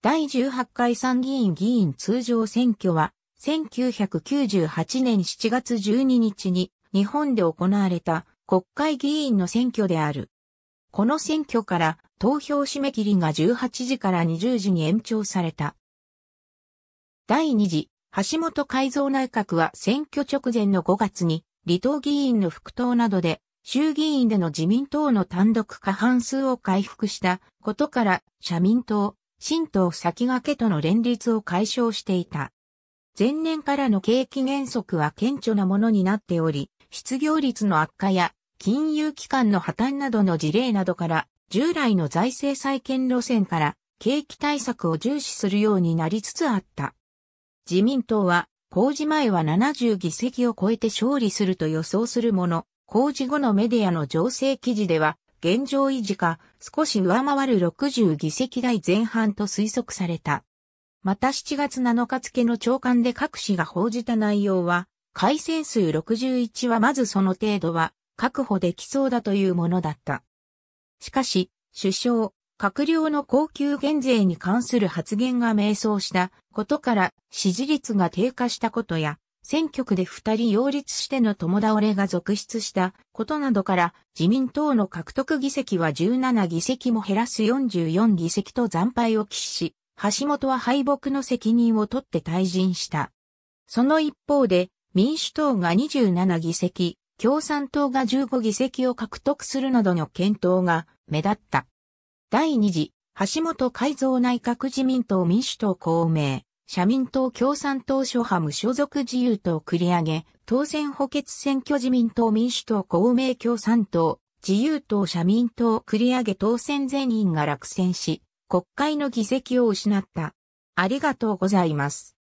第18回参議院議員通常選挙は、1998年7月12日に日本で行われた国会議員の選挙である。この選挙から投票締め切りが18時から20時に延長された。第2次、橋本改造内閣は選挙直前の5月に離党議員の復党などで衆議院での自民党の単独過半数を回復したことから社民党、新党先駆けとの連立を解消していた。前年からの景気減速は顕著なものになっており、失業率の悪化や金融機関の破綻などの事例などから、従来の財政再建路線から景気対策を重視するようになりつつあった。自民党は、工事前は70議席を超えて勝利すると予想するもの、工事後のメディアの情勢記事では、現状維持か少し上回る60議席台前半と推測された。また7月7日付の長官で各紙が報じた内容は、改選数61はまずその程度は確保できそうだというものだった。しかし、首相、閣僚の高級減税に関する発言が迷走したことから支持率が低下したことや、選挙区で二人擁立しての共倒れが続出したことなどから自民党の獲得議席は17議席も減らす44議席と惨敗を喫し、橋本は敗北の責任を取って退陣した。その一方で民主党が27議席、共産党が15議席を獲得するなどの検討が目立った。第二次、橋本改造内閣自民党民主党公明。社民党共産党諸派無所属自由党繰り上げ、当選補欠選挙自民党民主党公明共産党、自由党社民党繰り上げ当選全員が落選し、国会の議席を失った。ありがとうございます。